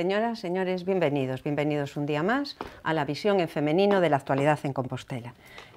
Señoras, señores, bienvenidos, bienvenidos un día más a la visión en femenino de la actualidad en Compostela.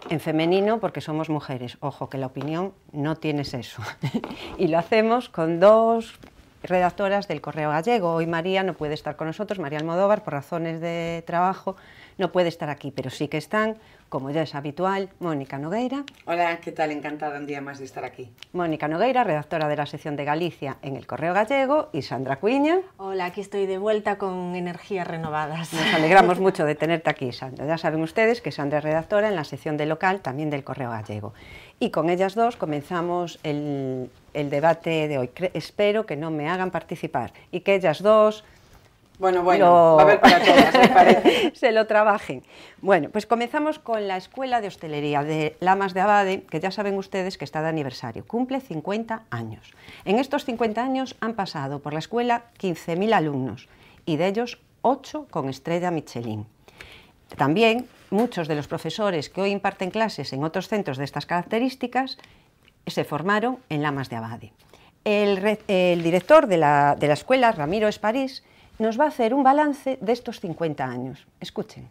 En femenino porque somos mujeres, ojo que la opinión no tiene sexo. y lo hacemos con dos redactoras del Correo Gallego. Hoy María no puede estar con nosotros, María Almodóvar, por razones de trabajo no puede estar aquí, pero sí que están, como ya es habitual, Mónica Nogueira. Hola, ¿qué tal? Encantada un día más de estar aquí. Mónica Nogueira, redactora de la sección de Galicia en el Correo Gallego, y Sandra cuña Hola, aquí estoy de vuelta con energías renovadas. Nos alegramos mucho de tenerte aquí, Sandra. Ya saben ustedes que Sandra es redactora en la sección de local, también del Correo Gallego. Y con ellas dos comenzamos el, debate de hoy. espero que no me hagan participar y que ellas dos bueno, bueno, a haber para todas, se lo trabajen. Bueno, pues comenzamos con la Escuela de Hostelería de Lamas de Abade, que ya saben ustedes que está de aniversario. Cumple 50 años. En estos 50 años han pasado por la escuela 15.000 alumnos y de ellos 8 con estrella Michelin. También muchos de los profesores que hoy imparten clases en otros centros de estas características se formaron en Lamas de Abade. El, director de la, de la escuela, Ramiro Esparís, nos va a hacer un balance destos 50 años. Escuchen.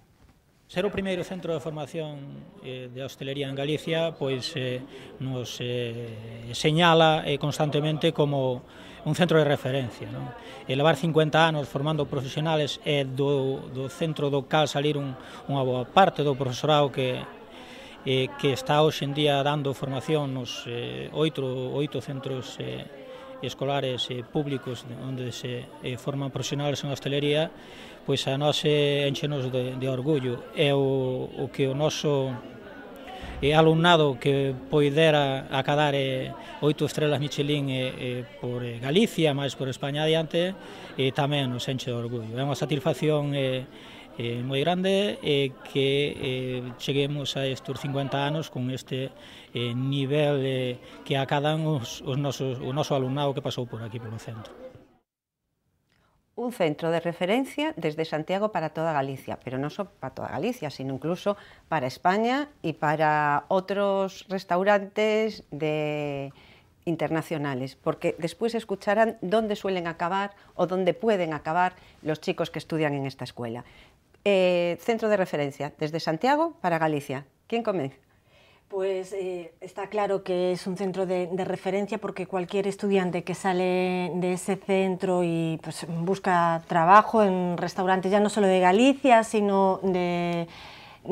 Ser o primeiro centro de formación eh, de hostelería en Galicia pois eh, nos eh, señala eh, constantemente como un centro de referencia. Non? E levar 50 anos formando profesionales é eh, do, do centro do cal salir un, unha boa parte do profesorado que, eh, que está hoxe en día dando formación nos eh, oito, oito centros eh, escolares e públicos onde se eh, forman profesionales en hostelería, pois a nós enchenos de, de orgullo. É o, o que o noso e eh, alumnado que poidera acadar eh, oito estrelas Michelin eh, eh, por eh, Galicia, máis por España adiante, e eh, tamén nos enche de orgullo. É unha satisfacción eh, Eh, ...muy grande e que lleguemos eh, a estos 50 años... con este eh, nivel que acaban os, os alumnado que pasó por aquí por un centro. Un centro de referencia desde Santiago para toda Galicia, pero no solo para toda Galicia, sino incluso para España ...y para otros restaurantes internacionales, porque después escucharán dónde suelen acabar o dónde pueden acabar los chicos que estudian en esta escuela. Eh, centro de referencia, desde Santiago para Galicia. ¿Quién comienza? Pues eh, está claro que es un centro de, referencia porque cualquier estudiante que sale de ese centro y pues, busca trabajo en restaurantes ya no solo de Galicia, sino de,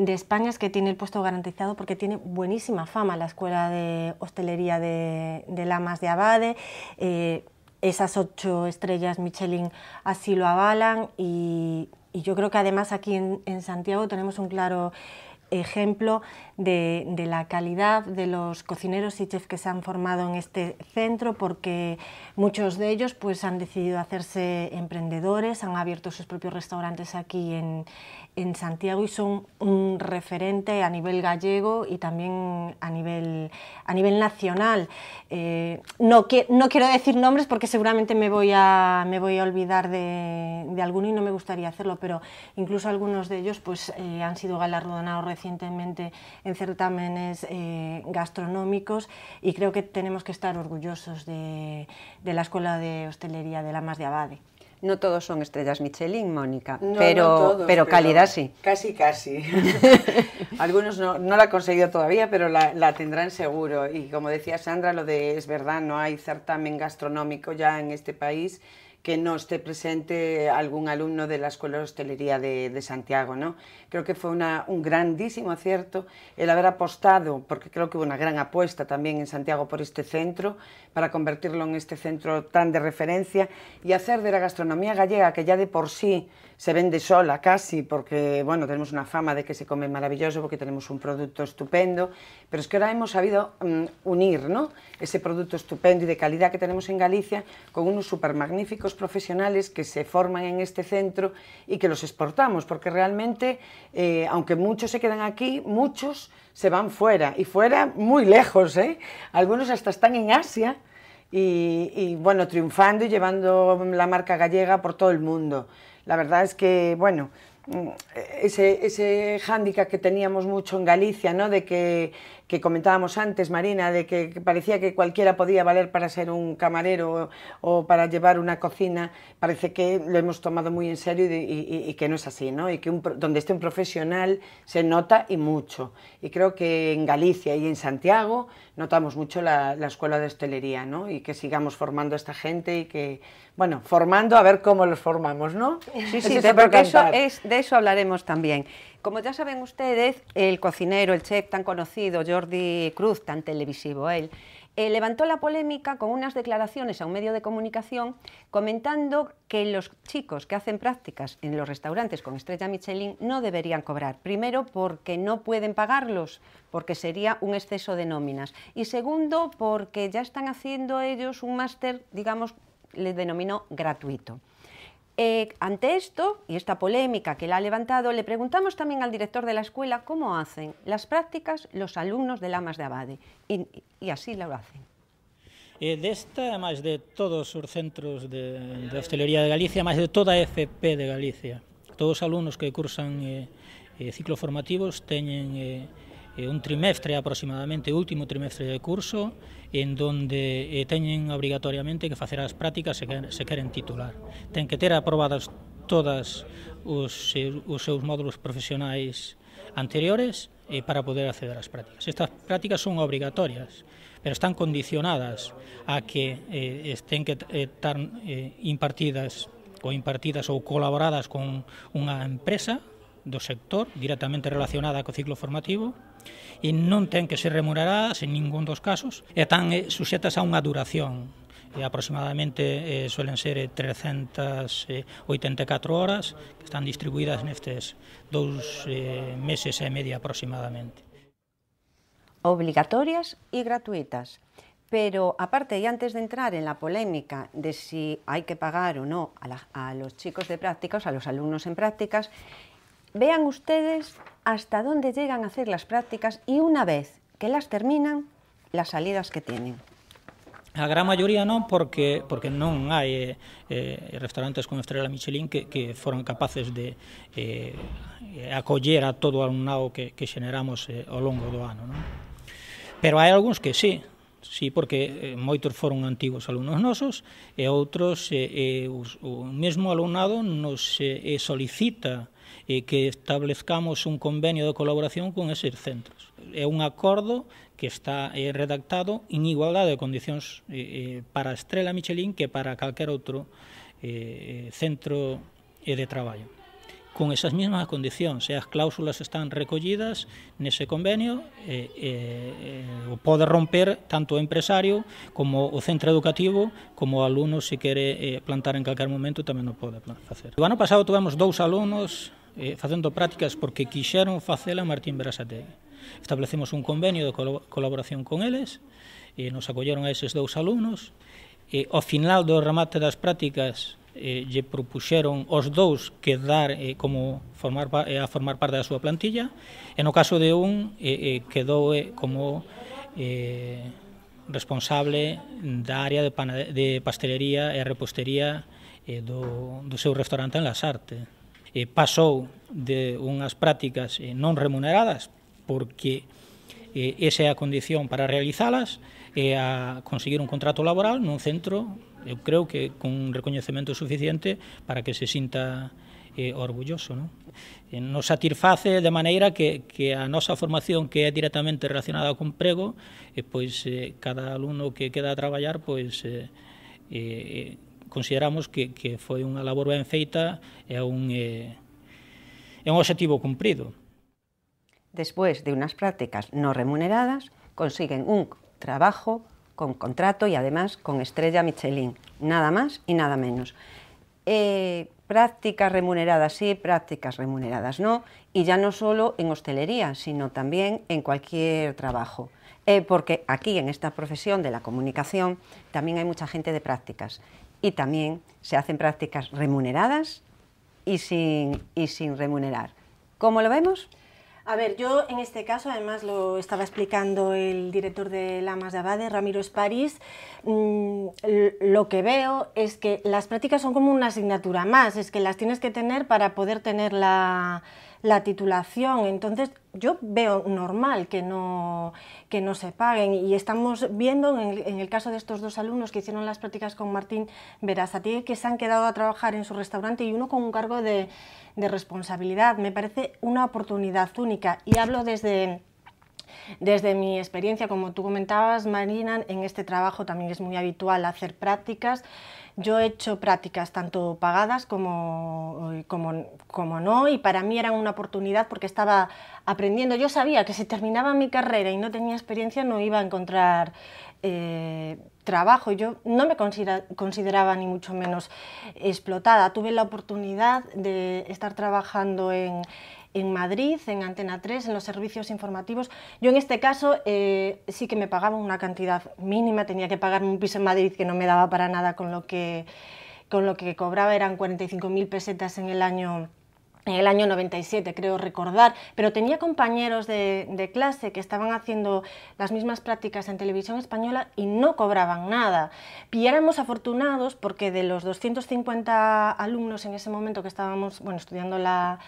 España, es que tiene el puesto garantizado porque tiene buenísima fama la Escuela de Hostelería de, Lamas de Abade. Eh, esas ocho estrellas Michelin así lo avalan y y yo creo que además aquí en, Santiago tenemos un claro ejemplo de, la calidad de los cocineros y chefs que se han formado en este centro, porque muchos de ellos pues, han decidido hacerse emprendedores, han abierto sus propios restaurantes aquí en, Santiago y son un referente a nivel gallego y también a nivel, a nivel nacional. Eh, no, que no quiero decir nombres porque seguramente me voy a, me voy a olvidar de, de alguno y no me gustaría hacerlo, pero incluso algunos de ellos pues, eh, han sido galardonados recientemente certámenes eh, gastronómicos y creo que tenemos que estar orgullosos de, la Escuela de Hostelería de Lamas de Abade. No todos son estrellas Michelin, Mónica, pero, pero, calidad sí. Casi, casi. Algunos no, la han conseguido todavía, pero la, tendrán seguro. Y como decía Sandra, lo de es verdad, no hay certamen gastronómico ya en este país que no esté presente algún alumno de la Escuela de Hostelería de, de Santiago, ¿no? Creo que fue un grandísimo acierto el haber apostado, porque creo que hubo una gran apuesta también en Santiago por este centro, para convertirlo en este centro tan de referencia y hacer de la gastronomía gallega, que ya de por sí se vende sola casi, porque bueno, tenemos una fama de que se come maravilloso, porque tenemos un producto estupendo, pero es que ahora hemos sabido mm, unir ¿no? ese producto estupendo y de calidad que tenemos en Galicia con unos super magníficos profesionales que se forman en este centro y que los exportamos, porque realmente eh, aunque muchos se quedan aquí, muchos se van fuera y fuera muy lejos. ¿eh? Algunos hasta están en Asia y, bueno, triunfando y llevando la marca gallega por todo el mundo. La verdad es que, bueno, mm, ese, ese hándicap que teníamos mucho en Galicia, ¿no? de que que comentábamos antes, Marina, de que parecía que cualquiera podía valer para ser un camarero o, para llevar una cocina, parece que lo hemos tomado muy en serio y, que no es así, ¿no? Y que donde esté un profesional se nota y mucho. Y creo que en Galicia y en Santiago notamos mucho la, escuela de hostelería, ¿no? Y que sigamos formando a esta gente y que, bueno, formando a ver cómo los formamos, ¿no? Sí, sí, sí porque eso es, de eso hablaremos también. Como ya saben ustedes, el cocinero, el chef tan conocido, Jordi Cruz, tan televisivo él, eh, levantó la polémica con unas declaraciones a un medio de comunicación comentando que los chicos que hacen prácticas en los restaurantes con estrella Michelin no deberían cobrar. Primero, porque no pueden pagarlos, porque sería un exceso de nóminas. Y segundo, porque ya están haciendo ellos un máster, digamos, les denominó gratuito. Eh, ante esto y esta polémica que la ha levantado, le preguntamos también al director de la escuela cómo hacen las prácticas los alumnos de Lamas de Abade. Y, así lo hacen. Eh, de esta, más de todos los centros de, hostelería de Galicia, más de toda FP de Galicia, todos los alumnos que cursan eh, ciclos formativos tienen un trimestre aproximadamente, último trimestre de curso, en donde eh, teñen obrigatoriamente que facer as prácticas se, queren, se queren titular. Ten que ter aprobadas todas os, eh, os seus módulos profesionais anteriores eh, para poder acceder ás prácticas. Estas prácticas son obrigatorias, pero están condicionadas a que eh, estén que estar eh, eh, impartidas ou impartidas ou colaboradas con unha empresa do sector directamente relacionada co ciclo formativo e non ten que ser remuneradas en ningún dos casos e tan eh, suxetas a unha duración e aproximadamente eh, suelen ser 384 eh, eh, horas que están distribuídas nestes dous eh, meses e media aproximadamente. Obligatorias e gratuitas. Pero, aparte, e antes de entrar en la polémica de si hai que pagar ou non a, a los chicos de prácticas, a los alumnos en prácticas, vean ustedes hasta dónde llegan a hacer las prácticas y una vez que las terminan, las salidas que tienen. A gran maioría non, porque porque non hai eh, eh, restaurantes con estrela Michelin que, que foron capaces de eh, acoller a todo o alumnado que, que xeneramos eh, ao longo do ano. Non? Pero hai algúns que sí, sí, porque eh, moitos foron antigos alumnos nosos e outros eh, eh, o, o mesmo alumnado nos eh, solicita e que establezcamos un convenio de colaboración con eses centros. É un acordo que está eh, redactado en igualdade de condicións eh, eh para a Estrela Michelin que para calquer outro eh, eh, centro eh, de traballo. Con esas mesmas condicións, e as cláusulas están recollidas nese convenio, e, eh, eh, o pode romper tanto o empresario como o centro educativo, como o alumno se quere eh, plantar en calquer momento tamén o pode facer. O ano pasado tuvemos dous alumnos eh, facendo prácticas porque quixeron facela Martín Berasategui. Establecemos un convenio de colaboración con eles, eh, nos acolleron a eses dous alumnos, e eh, ao final do remate das prácticas eh, lle propuxeron os dous quedar eh, como formar eh, a formar parte da súa plantilla e no caso de un eh, eh, quedou eh, como eh, responsable da área de, de pastelería e repostería eh, do, do seu restaurante en Las Artes eh, pasou de unhas prácticas eh, non remuneradas porque eh, esa é a condición para realizalas e eh, a conseguir un contrato laboral nun centro, eu creo que con un recoñecemento suficiente para que se sinta eh, orgulloso. Non? Eh, nos satisface de maneira que, que a nosa formación que é directamente relacionada con prego, eh, pois eh, cada alumno que queda a traballar pois eh, eh, consideramos que, fue una labor ben feita e un, eh, un objetivo cumplido. Después de unas prácticas no remuneradas, consiguen un trabajo con contrato y e, además con estrella Michelin, nada más y nada menos. E prácticas remuneradas sí, prácticas remuneradas no, y ya no solo en hostelería, sino también en cualquier trabajo. Eh, porque aquí, en esta profesión de la comunicación, también hay mucha gente de prácticas y también se hacen prácticas remuneradas y sin, y sin remunerar. ¿Cómo lo vemos? A ver, yo en este caso, además lo estaba explicando el director de Lamas de Abade, Ramiro Esparís, mm, lo que veo es que las prácticas son como una asignatura más, es que las tienes que tener para poder tener la, la titulación. Entonces, yo veo normal que no, que no se paguen y estamos viendo en el, caso de estos dos alumnos que hicieron las prácticas con Martín Verazati que se han quedado a trabajar en su restaurante y uno con un cargo de, responsabilidad. Me parece una oportunidad única y hablo desde desde mi experiencia, como tú comentabas, Marina, en este trabajo también es muy habitual hacer prácticas yo he hecho prácticas tanto pagadas como, eh, como, como no y para mí era una oportunidad porque estaba aprendiendo. Yo sabía que si terminaba mi carrera y no tenía experiencia no iba a encontrar eh, trabajo. Yo no me consideraba ni mucho menos explotada. Tuve la oportunidad de estar trabajando en, en Madrid, en Antena 3, en los servicios informativos. Yo en este caso eh, sí que me pagaban una cantidad mínima, tenía que pagarme un piso en Madrid que no me daba para nada con lo que, con lo que cobraba, eran 45.000 pesetas en el año en el año 97, creo recordar, pero tenía compañeros de, clase que estaban haciendo las mismas prácticas en televisión española y no cobraban nada. Y éramos afortunados porque de los 250 alumnos en ese momento que estábamos bueno, estudiando la,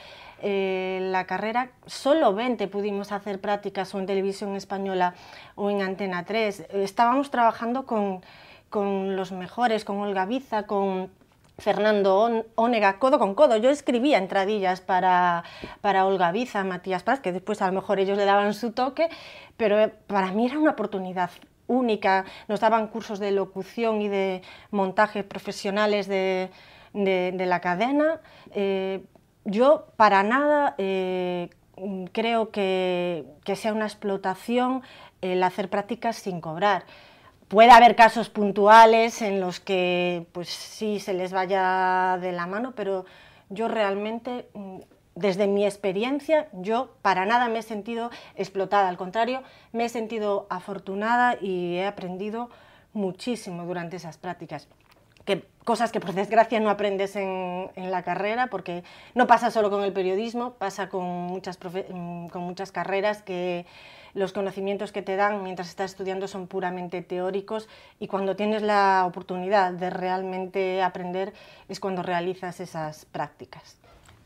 eh, la carrera solo 20 pudimos hacer prácticas o en televisión española o en Antena 3. Estábamos trabajando con, los mejores, con Olga Viza, con Fernando Onega, codo con codo. Yo escribía entradillas para, para Olga Viza, Matías Paz, que después a lo mejor ellos le daban su toque, pero eh, para mí era una oportunidad única. Nos daban cursos de locución y de montajes profesionales de, la cadena. Eh, yo para nada eh, creo que, que, sea una explotación el hacer prácticas sin cobrar. Puede haber casos puntuales en los que pues sí se les vaya de la mano, pero yo realmente, mm, desde mi experiencia, yo para nada me he sentido explotada, al contrario, me he sentido afortunada y he aprendido muchísimo durante esas prácticas cosas que por desgracia no aprendes en, la carrera, porque no pasa solo con el periodismo, pasa con muchas, mm, con muchas carreras que los conocimientos que te dan mientras estás estudiando son puramente teóricos y cuando tienes la oportunidad de realmente aprender es cuando realizas esas prácticas.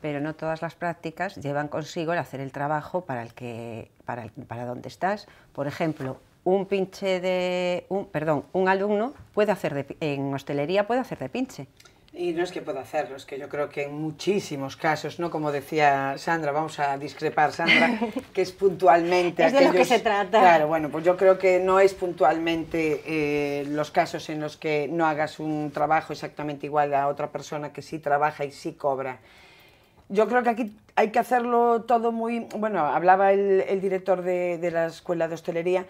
Pero no todas las prácticas llevan consigo el hacer el trabajo para, el que, para, para donde estás. Por ejemplo, un pinche de un perdón un alumno puede hacer de, en hostelería puede hacer de pinche y no es que pueda hacerlo es que yo creo que en muchísimos casos no como decía Sandra vamos a discrepar Sandra que es puntualmente es de lo que se trata claro bueno pues yo creo que no es puntualmente eh, los casos en los que no hagas un trabajo exactamente igual a otra persona que sí trabaja y sí cobra yo creo que aquí hay que hacerlo todo muy bueno hablaba el, director de, de la escuela de hostelería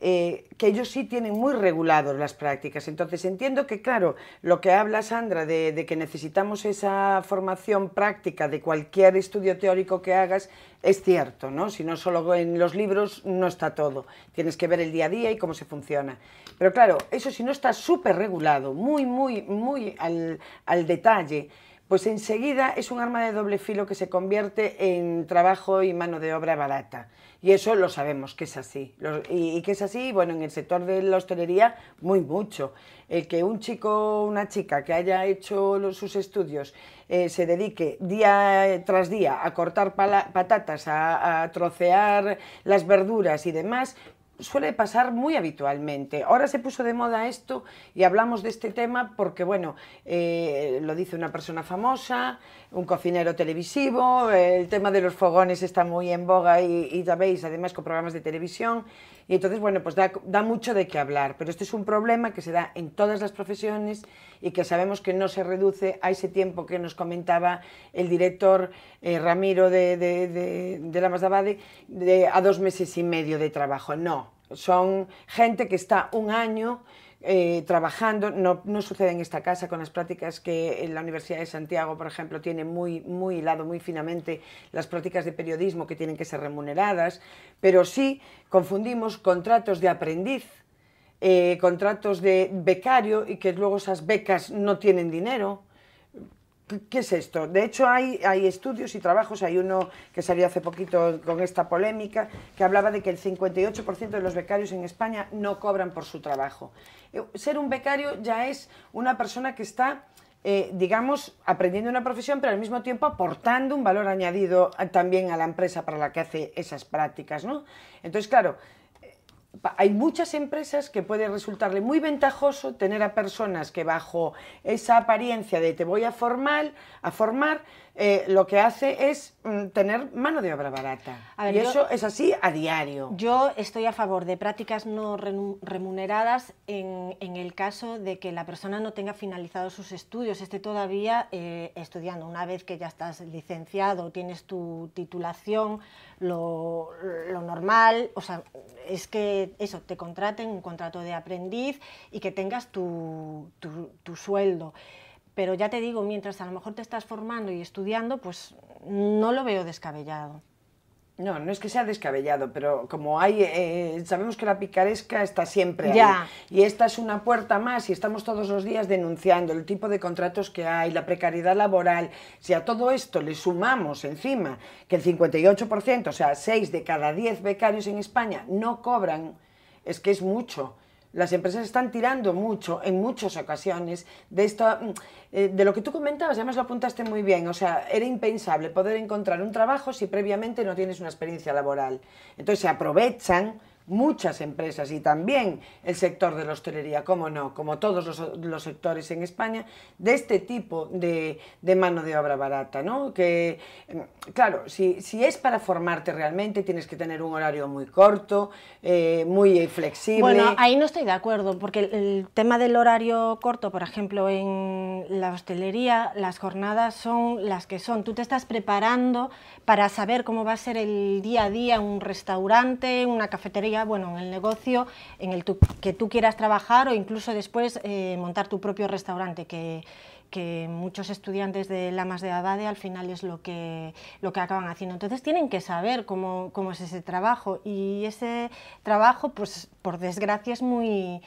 eh, que ellos sí tienen muy regulados las prácticas. Entonces entiendo que, claro, lo que habla Sandra de, que necesitamos esa formación práctica de cualquier estudio teórico que hagas es cierto, ¿no? Si no solo en los libros no está todo. Tienes que ver el día a día y cómo se funciona. Pero claro, eso si no está súper regulado, muy, muy, muy al, al detalle pues enseguida es un arma de doble filo que se convierte en trabajo y mano de obra barata. Y eso lo sabemos que es así. y, que es así, bueno, en el sector de la hostelería, muy mucho. El que un chico o una chica que haya hecho sus estudios eh, se dedique día tras día a cortar patatas, a trocear las verduras y demás, suele pasar muy habitualmente. Ahora se puso de moda esto y hablamos de este tema porque, bueno, eh, lo dice una persona famosa, un cocinero televisivo, el tema de los fogones está muy en boga y ya veis, además con programas de televisión. Y entonces, bueno, pues da, mucho de qué hablar, pero este es un problema que se da en todas las profesiones y que sabemos que no se reduce a ese tiempo que nos comentaba el director eh, Ramiro de, de, de, la a dos meses y medio de trabajo. No, son gente que está un año eh, trabajando. No, sucede en esta casa con las prácticas que la Universidad de Santiago, por ejemplo, tiene muy, muy hilado, muy finamente las prácticas de periodismo que tienen que ser remuneradas, pero sí confundimos contratos de aprendiz. Eh, contratos de becario y que luego esas becas no tienen dinero ¿Qué es esto? De hecho, hay, estudios y trabajos, hay uno que salió hace poquito con esta polémica, que hablaba de que el 58% de los becarios en España no cobran por su trabajo. Eh, ser un becario ya es una persona que está eh, digamos, aprendiendo una profesión, pero al mismo tiempo aportando un valor añadido eh, también a la empresa para la que hace esas prácticas, ¿no? Entonces, claro, hay muchas empresas que puede resultarle muy ventajoso tener a personas que bajo esa apariencia de te voy a formar, a formar, eh, lo que hace es mm, tener mano de obra barata. y eso es así a diario. Yo estoy a favor de prácticas no remuneradas en, el caso de que la persona no tenga finalizado sus estudios, esté todavía eh, estudiando. Una vez que ya estás licenciado, tienes tu titulación, lo, normal, o sea, es que eso, te contraten un contrato de aprendiz y que tengas tu, tu, tu sueldo pero ya te digo, mientras a lo mejor te estás formando y estudiando, pues no lo veo descabellado. No, no es que sea descabellado, pero como hay, eh, sabemos que la picaresca está siempre ahí. Y esta es una puerta más y estamos todos los días denunciando el tipo de contratos que hay, la precariedad laboral. Si a todo esto le sumamos encima que el 58%, o sea, 6 de cada 10 becarios en España no cobran, es que es mucho las empresas están tirando mucho, en muchas ocasiones, de esto, mm, eh, de lo que tú comentabas, además lo apuntaste muy bien, o sea, era impensable poder encontrar un trabajo si previamente no tienes una experiencia laboral. Entonces se aprovechan muchas empresas y también el sector de la hostelería, como no, como todos los, sectores en España, de este tipo de, mano de obra barata, ¿no? Que, mm, claro, si, si, es para formarte realmente, tienes que tener un horario muy corto, eh, muy flexible. Bueno, ahí no estoy de acuerdo, porque el tema del horario corto, por ejemplo, en la hostelería, las jornadas son las que son. Tú te estás preparando para saber cómo va a ser el día a día un restaurante, una cafetería bueno, en el negocio en el que tú quieras trabajar o incluso después eh, montar tu propio restaurante, que, muchos estudiantes de Lamas de Abade al final es lo que, lo que acaban haciendo. Entonces tienen que saber cómo, es ese trabajo y ese trabajo, pues por desgracia, es muy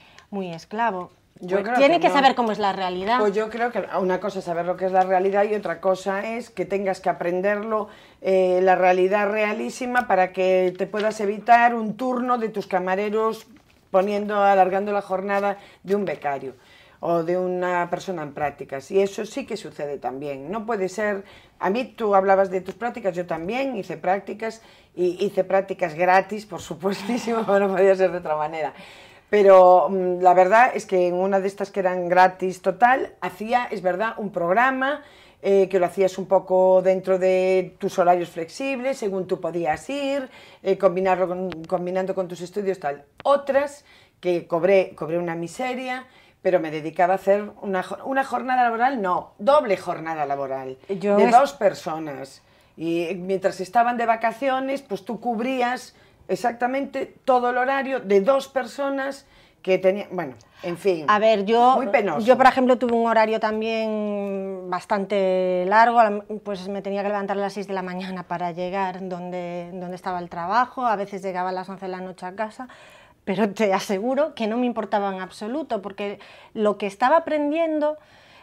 esclavo. Pues tiene que, saber cómo es la realidad. Pues yo creo que una cosa es saber lo que es la realidad y otra cosa es que tengas que aprenderlo, eh, la realidad realísima, para que te puedas evitar un turno de tus camareros poniendo, alargando la jornada de un becario o de una persona en prácticas. Y eso sí que sucede también. No puede ser, a mí tú hablabas de tus prácticas, yo también hice prácticas y hice prácticas gratis, por supuestísimo, no podía ser de otra manera pero mm, la verdad es que en una de estas que eran gratis total, hacía, es verdad, un programa eh, que lo hacías un poco dentro de tus horarios flexibles, según tú podías ir, eh, combinarlo combinando con tus estudios, tal. Otras que cobré, una miseria, pero me dedicaba a hacer una, una jornada laboral, no, doble jornada laboral, de dos personas. Y mientras estaban de vacaciones, pues tú cubrías exactamente todo el horario de dos personas que tenían, bueno, en fin. A ver, yo, yo por ejemplo tuve un horario también bastante largo, pues me tenía que levantar a las 6 de la mañana para llegar donde, donde estaba el trabajo, a veces llegaba a las 11 de la noche a casa, pero te aseguro que no me importaba en absoluto, porque lo que estaba aprendiendo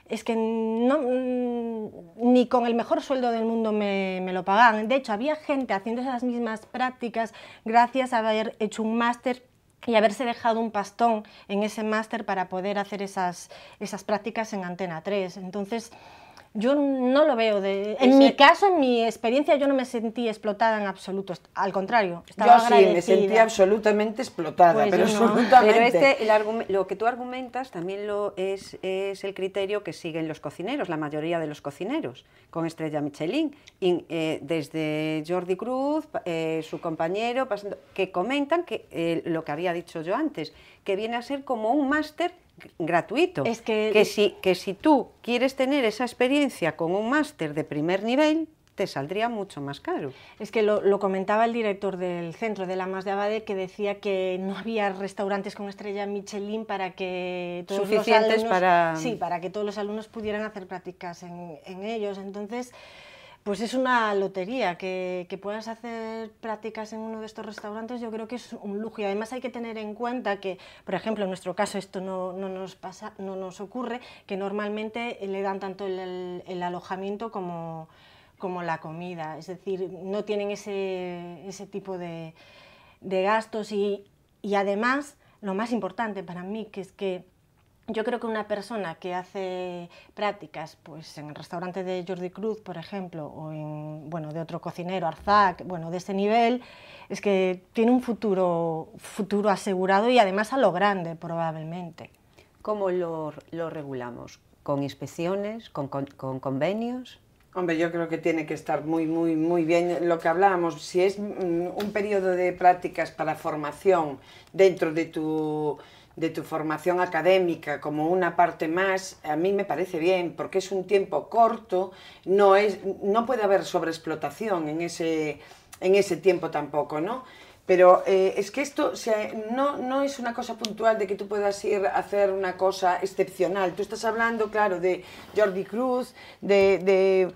es que no, mm, ni con el mejor sueldo del mundo me, lo pagaban. De hecho, había gente haciendo esas mismas prácticas gracias a haber hecho un máster y haberse dejado un pastón en ese máster para poder hacer esas, esas prácticas en Antena 3. Entonces, yo no lo veo. De, en mi caso, en mi experiencia, yo no me sentí explotada en absoluto. Al contrario, estaba yo sí, me sentí absolutamente explotada, pues pero absolutamente. Este, lo que tú argumentas también lo es, es el criterio que siguen los cocineros, la mayoría de los cocineros, con Estrella Michelin. Eh, desde Jordi Cruz, eh, su compañero, que comentan que eh, lo que había dicho yo antes, que viene a ser como un máster gratuito. Es que... si, que si tú quieres tener esa experiencia con un máster de primer nivel, te saldría mucho más caro. Es que lo, comentaba el director del centro de la Mas de Abade que decía que no había restaurantes con estrella Michelin para que todos los alumnos, para... Sí, para que todos los alumnos pudieran hacer prácticas en, en ellos. Entonces, pues es una lotería, que, puedas hacer prácticas en uno de estos restaurantes yo creo que es un lujo y además hay que tener en cuenta que, por ejemplo, en nuestro caso esto no, nos, pasa, no nos ocurre, que normalmente le dan tanto el, alojamiento como, como, la comida, es decir, no tienen ese, tipo de, gastos y, y además, lo más importante para mí, que es que yo creo que una persona que hace prácticas pues, en el restaurante de Jordi Cruz, por ejemplo, o en, bueno, de otro cocinero, Arzac, bueno, de ese nivel, es que tiene un futuro, futuro asegurado y además a lo grande probablemente. ¿Cómo lo, regulamos? ¿Con inspecciones? ¿Con, con convenios? Hombre, yo creo que tiene que estar muy, muy, muy bien lo que hablábamos. Si es mm, un periodo de prácticas para formación dentro de tu de tu formación académica como una parte más, a mí me parece bien, porque es un tiempo corto, no, es, no puede haber sobreexplotación en ese, en ese tiempo tampoco, ¿no? Pero eh, es que esto no, no, es una cosa puntual de que tú puedas ir a hacer una cosa excepcional. Tú estás hablando, claro, de Jordi Cruz, de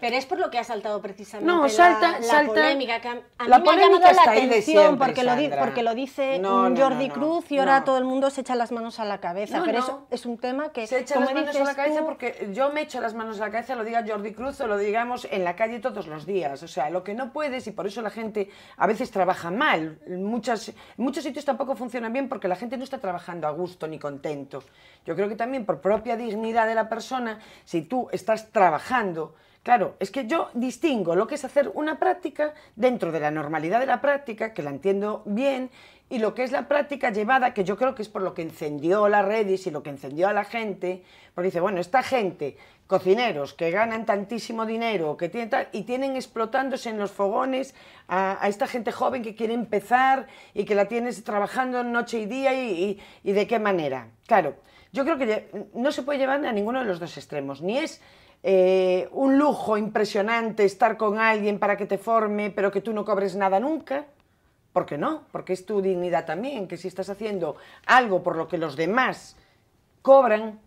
pero es por lo que ha saltado precisamente la, la polémica. Que a, me ha llamado la atención porque, lo porque, lo dice Jordi Cruz y ahora todo el mundo se echa las manos a la cabeza. pero eso es un tema que. Se echa las manos a la cabeza porque yo me echo las manos a la cabeza, lo diga Jordi Cruz o lo digamos en la calle todos los días. O sea, lo que no puedes, y por eso la gente a veces trabaja mal. Muchas, muchos sitios tampoco funcionan bien porque la gente no está trabajando a gusto ni contento. Yo creo que también por propia dignidad de la persona, si tú estás trabajando Claro, es que yo distingo lo que es hacer una práctica dentro de la normalidad de la práctica, que la entiendo bien, y lo que es la práctica llevada, que yo creo que es por lo que encendió la redes y lo que encendió a la gente, porque dice, bueno, esta gente, cocineros que ganan tantísimo dinero, que tienen y tienen explotándose en los fogones a, esta gente joven que quiere empezar y que la tienes trabajando noche y día y, y de qué manera. Claro, yo creo que no se puede llevar a ninguno de los dos extremos, ni es eh, un lujo impresionante estar con alguien para que te forme, pero que tú no cobres nada nunca. porque no? Porque es tu dignidad también, que si estás haciendo algo por lo que los demás cobran,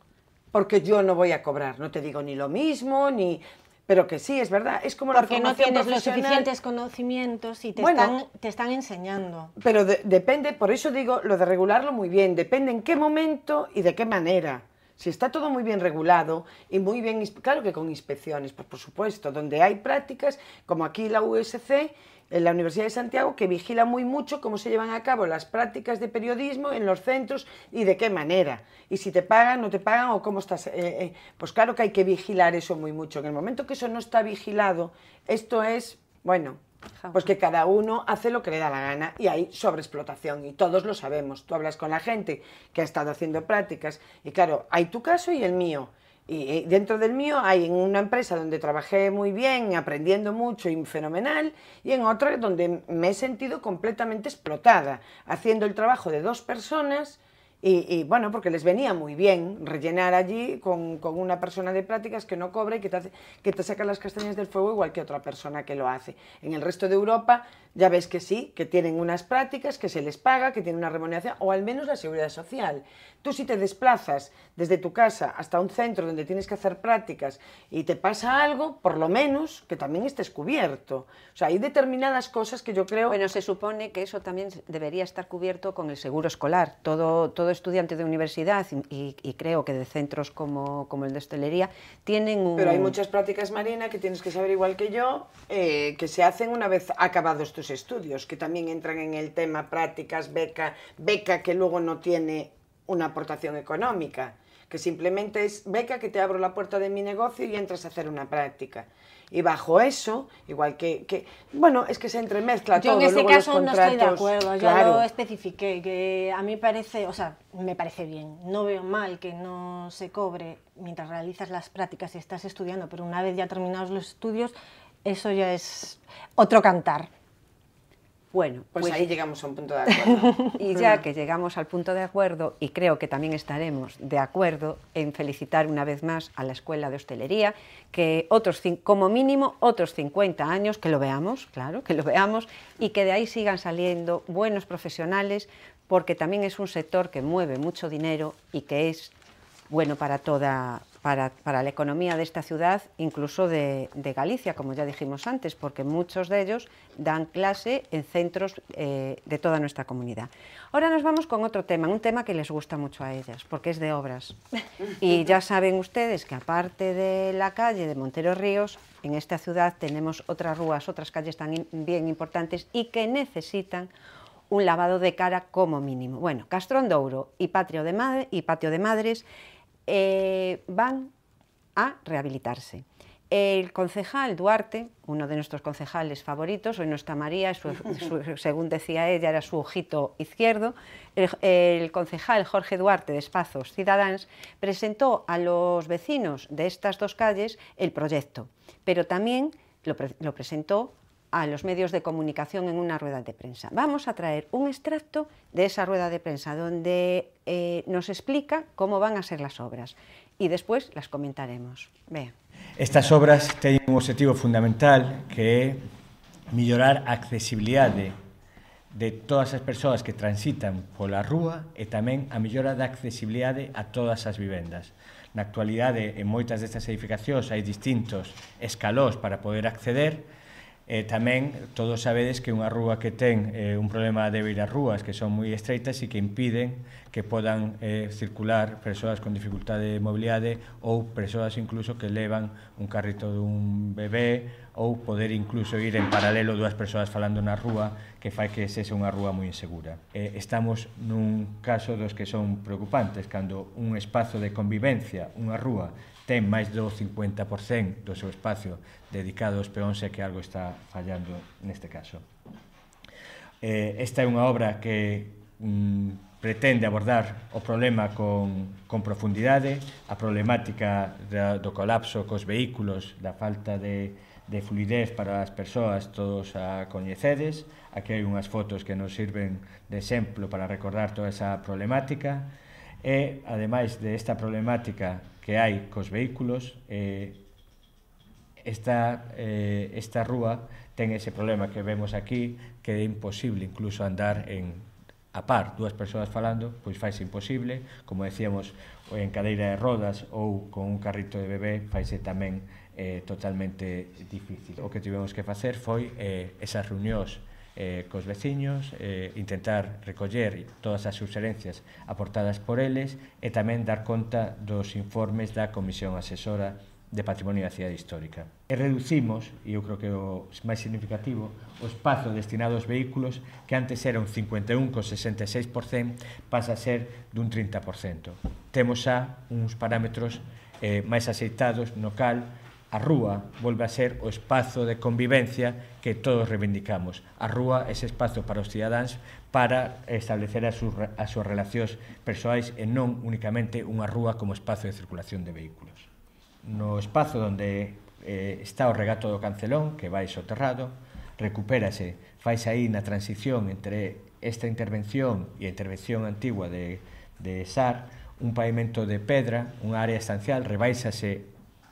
porque yo no voy a cobrar. No te digo ni lo mismo, ni... Pero que sí, es verdad, es como Porque la formación no tienes los suficientes conocimientos y te, están, te están enseñando. Pero depende, por eso digo lo de regularlo muy bien, depende en qué momento y de qué manera. Si está todo muy bien regulado y muy bien, claro que con inspecciones, pues por supuesto, donde hay prácticas, como aquí la USC, en la Universidad de Santiago, que vigila muy mucho cómo se llevan a cabo las prácticas de periodismo en los centros y de qué manera. Y si te pagan, no te pagan o cómo estás. Eh, eh, pues claro que hay que vigilar eso muy mucho. En el momento que eso no está vigilado, esto es, bueno, pues que cada uno hace lo que le da la gana y hay sobreexplotación y todos lo sabemos. Tú hablas con la gente que ha estado haciendo prácticas y claro, hay tu caso y el mío. Y dentro del mío hay en una empresa donde trabajé muy bien, aprendiendo mucho y fenomenal, y en otra donde me he sentido completamente explotada, haciendo el trabajo de dos personas y, bueno, porque les venía muy bien rellenar allí con, con, una persona de prácticas que no cobra y que te, hace, que te saca las castañas del fuego igual que otra persona que lo hace. En el resto de Europa ya ves que sí, que tienen unas prácticas, que se les paga, que tienen una remuneración o al menos la seguridad social. Tú si te desplazas desde tu casa hasta un centro donde tienes que hacer prácticas y te pasa algo, por lo menos que también estés cubierto. O sea, hay determinadas cosas que yo creo... Bueno, se supone que eso también debería estar cubierto con el seguro escolar. Todo, todo estudiantes estudiante de universidad y, creo que de centros como, el de hostelería tienen un... Pero hay muchas prácticas, marinas que tienes que saber igual que yo, eh, que se hacen una vez acabados tus estudios, que también entran en el tema prácticas, beca, beca que luego no tiene una aportación económica que simplemente es beca que te abro la puerta de mi negocio y entras a hacer una práctica. Y bajo eso, igual que, que bueno, es que se entremezcla todo. Yo en ese caso no estoy de acuerdo, yo lo especifiqué, que a mí parece, o sea, me parece bien, no veo mal que no se cobre mientras realizas las prácticas y estás estudiando, pero una vez ya terminados los estudios, eso ya es otro cantar. Bueno, pues, pues, ahí llegamos a un punto de acuerdo. y ya que llegamos al punto de acuerdo, y creo que también estaremos de acuerdo en felicitar una vez más a la Escuela de Hostelería, que otros, como mínimo otros 50 años, que lo veamos, claro, que lo veamos, y que de ahí sigan saliendo buenos profesionales, porque también es un sector que mueve mucho dinero y que es bueno para toda, para, para, la economía de esta ciudad, incluso de, Galicia, como ya dijimos antes, porque muchos de ellos dan clase en centros eh, de toda nuestra comunidad. Ahora nos vamos con otro tema, un tema que les gusta mucho a ellas, porque es de obras. Y ya saben ustedes que aparte de la calle de Montero Ríos, en esta ciudad tenemos otras rúas, otras calles tan bien importantes y que necesitan un lavado de cara como mínimo. Bueno, Castrón Douro y Patio de, Madre, y Patio de Madres eh, van a rehabilitarse. El concejal Duarte, uno de nuestros concejales favoritos, hoy no está María, según decía ella, era su ojito izquierdo, el, concejal Jorge Duarte de Espazos Ciudadanos presentó a los vecinos de estas dos calles el proyecto, pero también lo presentó a los medios de comunicación en una rueda de prensa. Vamos a traer un extracto de esa rueda de prensa donde eh, nos explica cómo van a ser las obras y después las comentaremos. Vea. Estas obras teñen un objetivo fundamental que é mellorar a accesibilidade de de todas as persoas que transitan pola rúa e tamén a mellora da accesibilidade a todas as vivendas. Na actualidade, en moitas destas edificacións hai distintos escalones para poder acceder, E tamén, todos sabedes que unha rúa que ten eh, un problema de rúas que son moi estreitas e que impiden que podan eh, circular persoas con dificultade de mobilidade ou persoas incluso que levan un carrito dun bebé ou poder incluso ir en paralelo dúas persoas falando na rúa que fai que sexa unha rúa moi insegura. Eh, estamos nun caso dos que son preocupantes cando un espazo de convivencia, unha rúa, ten máis do 50% do seu espacio dedicado aos peóns e que algo está fallando neste caso. Eh, esta é unha obra que mm, pretende abordar o problema con, con profundidade, a problemática da, do colapso cos vehículos, da falta de, de fluidez para as persoas todos a coñecedes. Aquí hai unhas fotos que nos sirven de exemplo para recordar toda esa problemática. E, ademais desta de problemática que hai cos vehículos eh, esta, eh, esta rúa ten ese problema que vemos aquí que é imposible incluso andar en a par dúas persoas falando, pois faise imposible, como decíamos, en cadeira de rodas ou con un carrito de bebé faise tamén eh, totalmente difícil. O que tivemos que facer foi eh, esas reunións eh, cos veciños, eh, intentar recoller todas as suxerencias aportadas por eles e tamén dar conta dos informes da Comisión Asesora de Patrimonio da Cidade Histórica. E reducimos, e eu creo que o máis significativo, o espazo destinado aos vehículos, que antes era un 51,66%, pasa a ser dun 30%. Temos xa uns parámetros eh, máis aceitados no cal A rúa volve a ser o espazo de convivencia que todos reivindicamos. A rúa é ese espazo para os cidadáns para establecer as súas, as súas relacións persoais e non únicamente unha rúa como espazo de circulación de vehículos. No espazo onde eh, está o regato do Cancelón, que vai soterrado, recupérase, faz aí na transición entre esta intervención e a intervención antigua de, de SAR, un pavimento de pedra, unha área estancial, rebaixase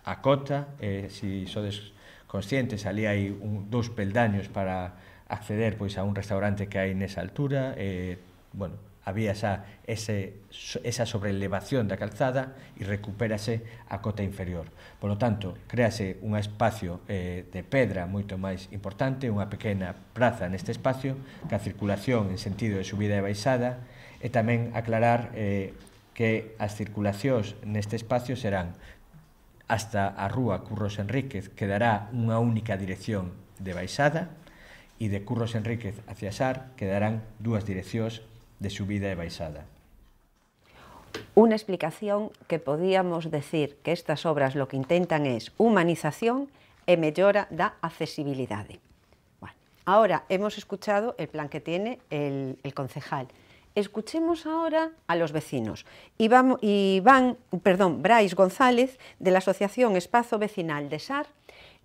a cota, eh, se si sodes conscientes, ali hai un, dous peldaños para acceder pois a un restaurante que hai nesa altura, eh, bueno, había xa ese, esa sobrelevación da calzada e recupérase a cota inferior. Por lo tanto, créase un espacio eh, de pedra moito máis importante, unha pequena praza neste espacio, que a circulación en sentido de subida e baixada, e tamén aclarar eh, que as circulacións neste espacio serán hasta a rúa Curros Enríquez quedará una única dirección de baixada y e de Curros Enríquez hacia Sar quedarán dos direccións de subida e baixada. Una explicación que podíamos decir que estas obras lo que intentan es humanización e mellora da accesibilidad. Bueno, ahora hemos escuchado el plan que tiene el concejal. Escuchemos ahora a los vecinos. Iván, Iván, perdón, Brais González, de la Asociación Espacio Vecinal de SAR,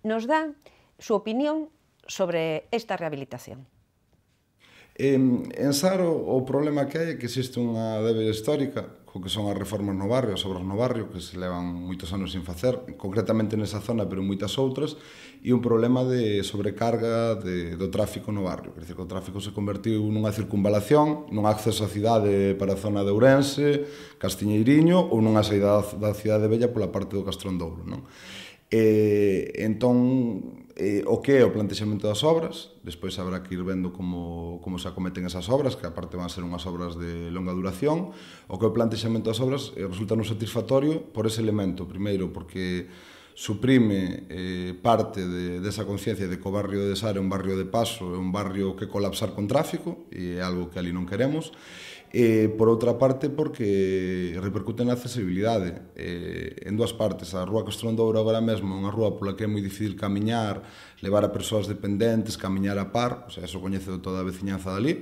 nos da su opinión sobre esta rehabilitación. En, en SAR o, o problema que hai é que existe unha débeda histórica co que son as reformas no barrio, as obras no barrio, que se levan moitos anos sin facer, concretamente nesa zona, pero en moitas outras, e un problema de sobrecarga de, do tráfico no barrio. Quer dizer, que o tráfico se convertiu nunha circunvalación, nun acceso á cidade para a zona de Ourense, Castiñeiriño, ou nunha saída da cidade de Bella pola parte do Castrón Douro. Non? E, entón, eh, o que é o plantexamento das obras, despois habrá que ir vendo como, como se acometen esas obras, que aparte van a ser unhas obras de longa duración, o que é o plantexamento das obras eh, resulta non satisfactorio por ese elemento, primeiro porque suprime eh, parte de, desa de conciencia de que o barrio de Sar é un barrio de paso, é un barrio que colapsar con tráfico, e é algo que ali non queremos, E, eh, por outra parte, porque repercute na accesibilidade eh, en dúas partes. A Rúa Costrón Douro agora mesmo é unha rúa pola que é moi difícil camiñar, levar a persoas dependentes, camiñar a par, o sea, eso coñece toda a veciñanza dali,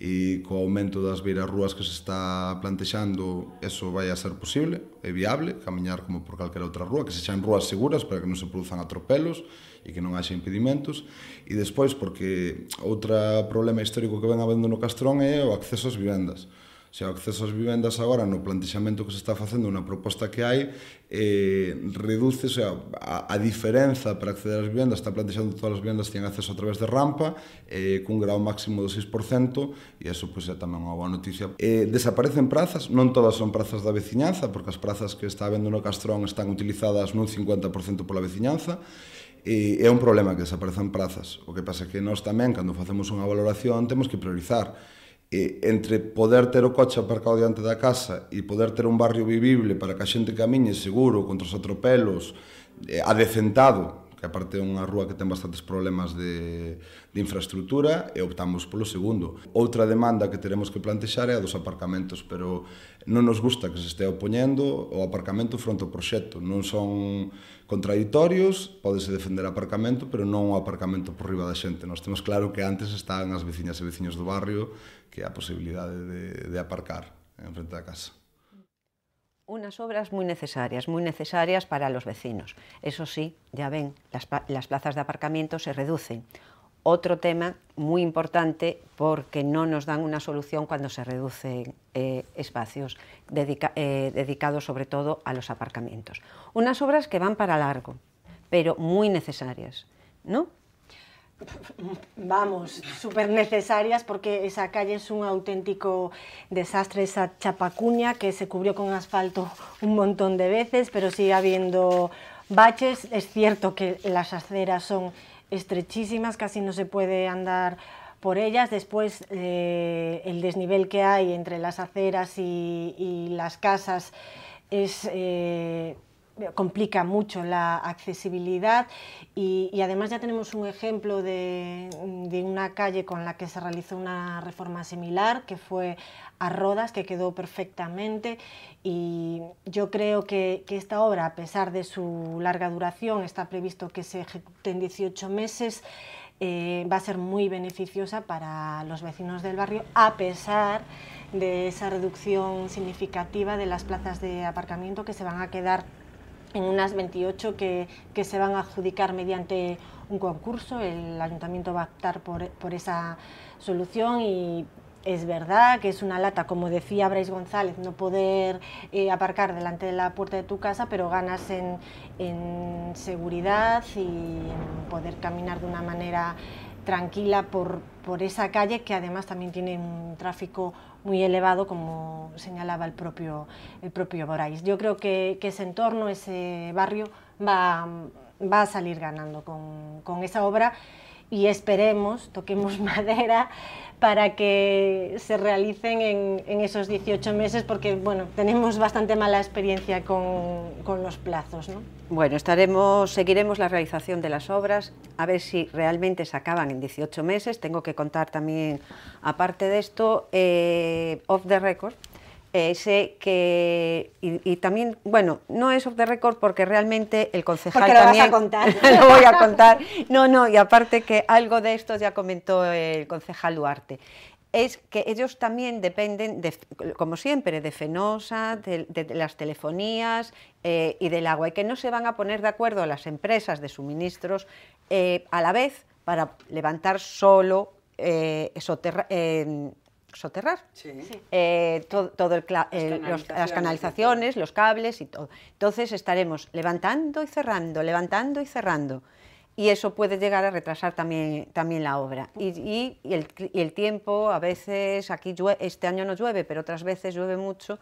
e co aumento das beiras rúas que se está plantexando eso vai a ser posible, é viable camiñar como por calquera outra rúa que se xan rúas seguras para que non se produzan atropelos e que non haxa impedimentos e despois porque outra problema histórico que ven habendo no Castrón é o acceso ás vivendas Se o acceso ás vivendas agora no plantexamento que se está facendo na proposta que hai eh, reduce, o sea, a, a diferenza para acceder ás vivendas está plantexando todas as vivendas que acceso a través de rampa eh, cun grau máximo do 6% e eso pues, pois, é tamén unha boa noticia. Eh, desaparecen prazas, non todas son prazas da veciñanza porque as prazas que está vendo no Castrón están utilizadas nun 50% pola veciñanza e é un problema que desaparezan prazas. O que pasa é que nós tamén, cando facemos unha valoración, temos que priorizar e, entre poder ter o coche aparcado diante da casa e poder ter un barrio vivible para que a xente camiñe seguro contra os atropelos, eh, adecentado, que aparte é unha rúa que ten bastantes problemas de, de infraestructura e optamos polo segundo. Outra demanda que teremos que plantexar é a dos aparcamentos, pero non nos gusta que se estea opoñendo o aparcamento fronte ao proxecto. Non son contraditorios, pódese defender aparcamento, pero non o aparcamento por riba da xente. Nós temos claro que antes estaban as veciñas e veciños do barrio que a posibilidade de, de aparcar en frente da casa. Unas obras moi necesarias, moi necesarias para os vecinos. Eso sí, ya ven, las, las plazas de aparcamento se reducen. otro tema muy importante porque no nos dan una solución cuando se reducen eh, espacios eh, dedicados sobre todo a los aparcamientos. Unas obras que van para largo, pero muy necesarias, ¿no? Vamos, súper necesarias porque esa calle es un auténtico desastre, esa chapacuña que se cubrió con asfalto un montón de veces, pero sigue habiendo baches. Es cierto que las aceras son estrechísimas, casi no se puede andar por ellas. Después eh, el desnivel que hay entre las aceras y, las casas es eh, complica mucho la accesibilidad y, además ya tenemos un ejemplo de, una calle con la que se realizó una reforma similar que fue a Rodas, que quedó perfectamente y yo creo que, esta obra, a pesar de su larga duración, está previsto que se ejecute en 18 meses, eh, va a ser muy beneficiosa para los vecinos del barrio, a pesar de esa reducción significativa de las plazas de aparcamiento que se van a quedar en unas 28 que, se van a adjudicar mediante un concurso. El ayuntamiento va a optar por, esa solución y es verdad que es una lata, como decía Brais González, no poder eh, aparcar delante de la puerta de tu casa, pero ganas en, seguridad y en poder caminar de una manera tranquila por, por esa calle que además también tiene un tráfico muy elevado, como señalaba el propio, el propio Borais. Yo creo que, ese entorno, ese barrio, va, va a salir ganando con, con esa obra y esperemos, toquemos madera, para que se realicen en, esos 18 meses, porque bueno, tenemos bastante mala experiencia con, los plazos. Bueno, estaremos, seguiremos la realización de las obras, a ver si realmente se acaban en 18 meses. Tengo que contar también, aparte de esto, eh, off the record, sé que, y, también, bueno, no es off the record porque realmente el concejal porque lo también... Vas a contar. lo voy a contar. No, no, y aparte que algo de esto ya comentó el concejal Duarte. Es que ellos también dependen, de, como siempre, de Fenosa, de, las telefonías eh, y del agua, y que no se van a poner de acuerdo las empresas de suministros eh, a la vez para levantar solo eh, soterrar. Sí. todo, las, canalizaciones, los, cables y todo. Entonces estaremos levantando y cerrando, levantando y cerrando. Y eso puede llegar a retrasar también, también la obra. Y, el, el, tiempo, a veces aquí este año no llueve, pero otras veces llueve mucho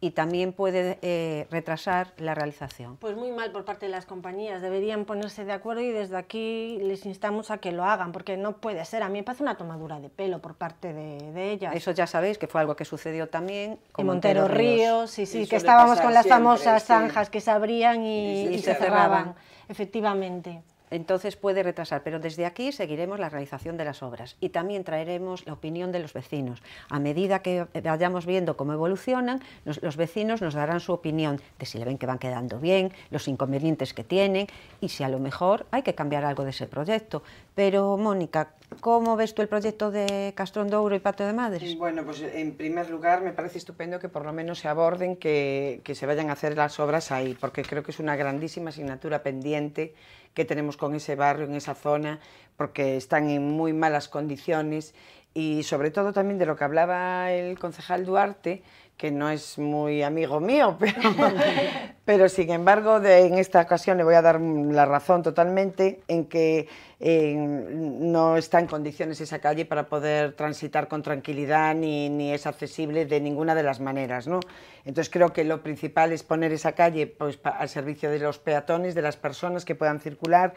y también puede eh, retrasar la realización. Pues muy mal por parte de las compañías, deberían ponerse de acuerdo y desde aquí les instamos a que lo hagan, porque no puede ser, a mí me parece una tomadura de pelo por parte de, ellas. Eso ya sabéis que fue algo que sucedió también con Montero, Ríos, sí, sí, que estábamos con las famosas zanjas que se abrían y, se, cerraban. efectivamente. Entonces puede retrasar, pero desde aquí seguiremos la realización de las obras y también traeremos la opinión de los vecinos. A medida que vayamos viendo cómo evolucionan, los vecinos nos darán su opinión de si le ven que van quedando bien, los inconvenientes que tienen y si a lo mejor hay que cambiar algo de ese proyecto. Pero Mónica, ¿cómo ves tú el proyecto de Castrón Douro y Pato de Madres? Bueno, pues en primer lugar me parece estupendo que por lo menos se aborden, que, que se vayan a hacer las obras ahí, porque creo que es una grandísima asignatura pendiente que tenemos con ese barrio, en esa zona, porque están en muy malas condiciones y sobre todo también de lo que hablaba el concejal Duarte, que no es muy amigo mío, pero, sin embargo en esta ocasión le voy a dar la razón totalmente en que eh, no está en condiciones esa calle para poder transitar con tranquilidad ni, ni, es accesible de ninguna de las maneras. ¿no? Entonces creo que lo principal es poner esa calle pues, al servicio de los peatones, de las personas que puedan circular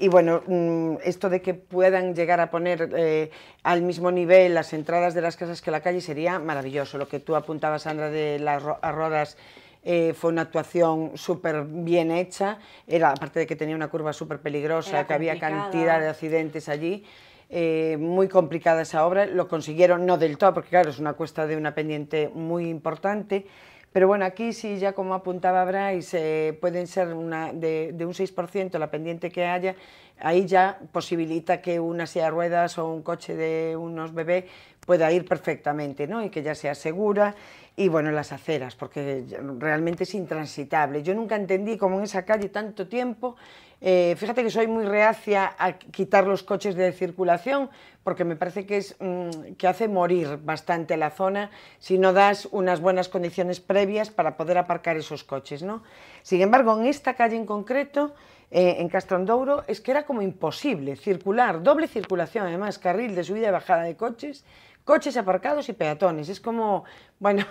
y bueno, mm, esto de que puedan llegar a poner eh, al mismo nivel las entradas de las casas que la calle sería maravilloso. Lo que tú apuntabas, Sandra, de las rodas eh, fue una actuación súper bien hecha. Era, aparte de que tenía una curva súper peligrosa, que había cantidad de accidentes allí. Eh, muy complicada esa obra, lo consiguieron, no del todo, porque claro, es una cuesta de una pendiente muy importante. Pero bueno, aquí sí, ya como apuntaba Bryce, eh, pueden ser de, de un 6% la pendiente que haya, ahí ya posibilita que una silla de ruedas o un coche de unos bebés pueda ir perfectamente, ¿no? Y que ya sea segura y bueno, las aceras, porque realmente es intransitable. Yo nunca entendí cómo en esa calle tanto tiempo eh, fíjate que soy muy reacia a quitar los coches de circulación porque me parece mm, que, hace morir bastante la zona si no das unas buenas condiciones previas para poder aparcar esos coches. ¿no? Sin embargo, en esta calle en concreto, eh, en Castrondouro, es que era como imposible circular, doble circulación además, carril de subida y bajada de coches coches aparcados y peatones. Es como, bueno,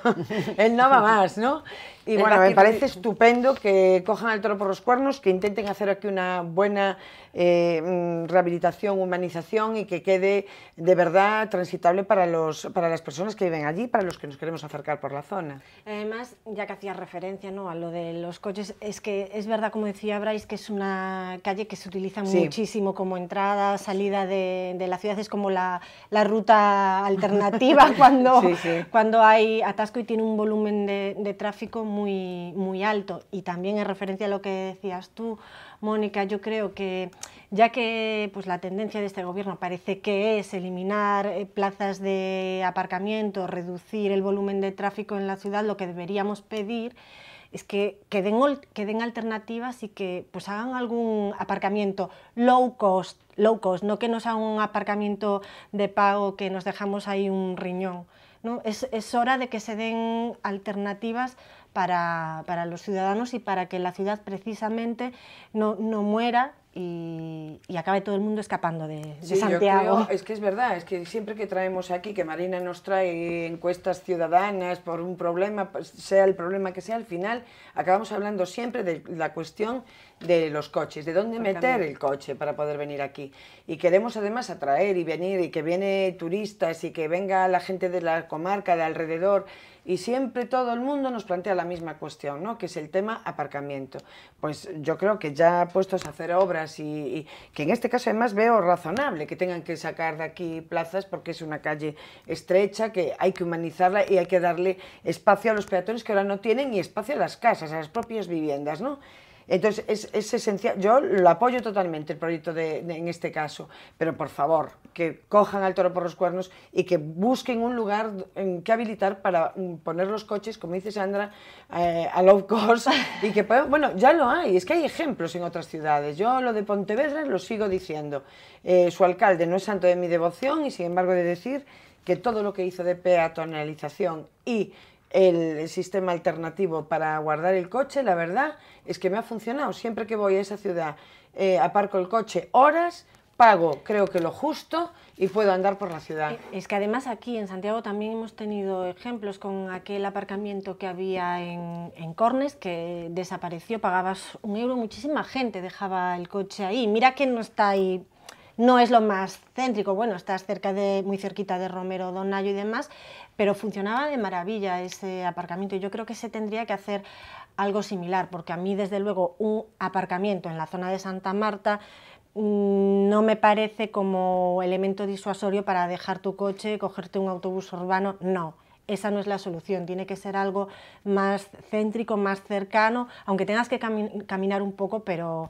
él no va más, ¿no? Y bueno, me parece estupendo que cojan al toro por los cuernos, que intenten hacer aquí una buena eh, mm, rehabilitación, humanización y que quede de verdad transitable para, los, para las personas que viven allí, para los que nos queremos acercar por la zona. Además, ya que hacías referencia ¿no? a lo de los coches, es que es verdad, como decía Bryce, que es una calle que se utiliza muchísimo como entrada, salida de, la ciudad, es como la, la ruta alternativa alternativa cuando, cuando hay atasco y tiene un volumen de, tráfico muy, muy alto. Y también en referencia a lo que decías tú, Mónica, yo creo que ya que pues, la tendencia de este gobierno parece que es eliminar eh, plazas de aparcamiento, reducir el volumen de tráfico en la ciudad, lo que deberíamos pedir es que, que, den, que den alternativas y que pues hagan algún aparcamiento low cost, low cost, no que nos hagan un aparcamiento de pago que nos dejamos ahí un riñón. ¿no? Es, hora de que se den alternativas para, los ciudadanos y para que la ciudad precisamente no, no muera y, acabe todo el mundo escapando de, Santiago. es que es verdad, es que siempre que traemos aquí, que Marina nos trae encuestas ciudadanas por un problema, pues, sea el problema que sea, al final acabamos hablando siempre de la cuestión de los coches, de dónde meter el coche para poder venir aquí. Y queremos además atraer y venir y que viene turistas y que venga la gente de la comarca, de alrededor y siempre todo el mundo nos plantea la misma cuestión, ¿no? que es el tema aparcamiento. Pues yo creo que ya puestos a hacer obras y, y que en este caso además veo razonable que tengan que sacar de aquí plazas porque es una calle estrecha, que hay que humanizarla y hay que darle espacio a los peatones que ahora no tienen y espacio a las casas, a las propias viviendas, ¿no? Entonces, es, esencial. Yo lo apoyo totalmente el proyecto de, en este caso, pero por favor, que cojan al toro por los cuernos y que busquen un lugar en que habilitar para mm, poner los coches, como dice Sandra, eh, a low cost. Y que, bueno, ya lo hay, es que hay ejemplos en otras ciudades. Yo lo de Pontevedra lo sigo diciendo. Eh, su alcalde no es santo de mi devoción y, sin embargo, de decir que todo lo que hizo de peatonalización y el sistema alternativo para guardar el coche, la verdad es que me ha funcionado. Siempre que voy a esa ciudad, eh, aparco el coche horas, pago creo que lo justo y puedo andar por la ciudad. Es que además aquí en Santiago también hemos tenido ejemplos con aquel aparcamiento que había en, en Cornes que desapareció, pagabas un euro, muchísima gente dejaba el coche ahí. Mira que no está ahí no es lo más céntrico, bueno, estás cerca de, muy cerquita de Romero, Donayo y demás, pero funcionaba de maravilla ese aparcamiento y yo creo que se tendría que hacer algo similar, porque a mí desde luego un aparcamiento en la zona de Santa Marta mm, no me parece como elemento disuasorio para dejar tu coche, cogerte un autobús urbano, no. Esa no es la solución, tiene que ser algo más céntrico, más cercano, aunque tengas que caminar un poco, pero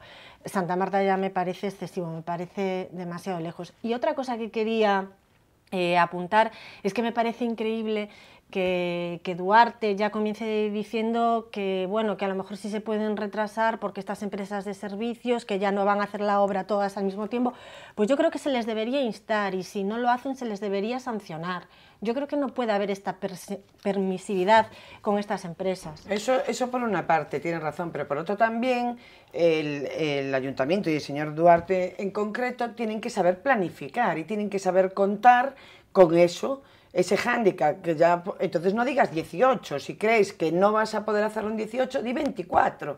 Santa Marta ya me parece excesivo, me parece demasiado lejos. Y otra cosa que quería eh, apuntar es que me parece increíble que, que, Duarte ya comience diciendo que bueno que a lo mejor sí se pueden retrasar porque estas empresas de servicios que ya no van a hacer la obra todas al mismo tiempo pues yo creo que se les debería instar y si no lo hacen se les debería sancionar yo creo que no puede haber esta permisividad con estas empresas. Eso, eso por una parte, tiene razón, pero por otro también el, ayuntamiento y el señor Duarte en concreto tienen que saber planificar y tienen que saber contar con eso ese hándicap que ya entonces no digas 18 si crees que no vas a poder hacerlo en 18 di 24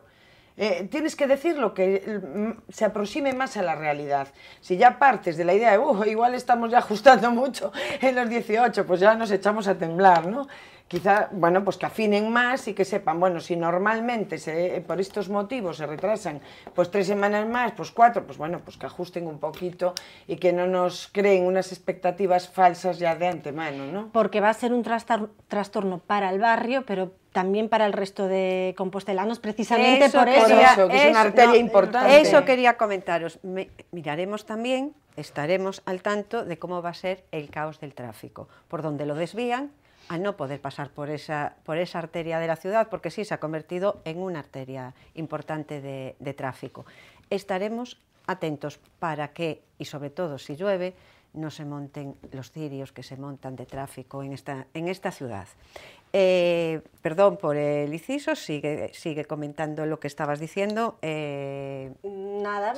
eh, tienes que decir lo que mm, se aproxime más a la realidad. Si ya partes de la idea de, uh, igual estamos ya ajustando mucho en los 18, pues ya nos echamos a temblar, ¿no? quizá, bueno, pues que afinen más y que sepan, bueno, si normalmente se, eh, por estos motivos se retrasan pues tres semanas más, pues cuatro, pues bueno, pues que ajusten un poquito y que no nos creen unas expectativas falsas ya de antemano, ¿no? Porque va a ser un trastorno para el barrio, pero también para el resto de compostelanos, precisamente por eso. que es, una arteria importante. Eso quería comentaros. miraremos también, estaremos al tanto de cómo va a ser el caos del tráfico, por donde lo desvían al no poder pasar por esa, por esa arteria de la ciudad, porque sí se ha convertido en una arteria importante de, tráfico. Estaremos atentos para que, y sobre todo si llueve, no se monten los cirios que se montan de tráfico en esta, en esta ciudad. Eh, perdón por el inciso, sigue, sigue comentando lo que estabas diciendo. Eh, Nada,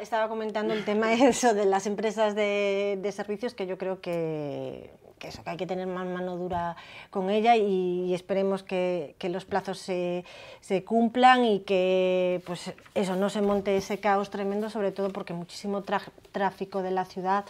estaba, comentando el tema eso de las empresas de, servicios que yo creo que, eso, hay que tener más mano dura con ella y, esperemos que, los plazos se, se, cumplan y que pues eso no se monte ese caos tremendo, sobre todo porque muchísimo tráfico de la ciudad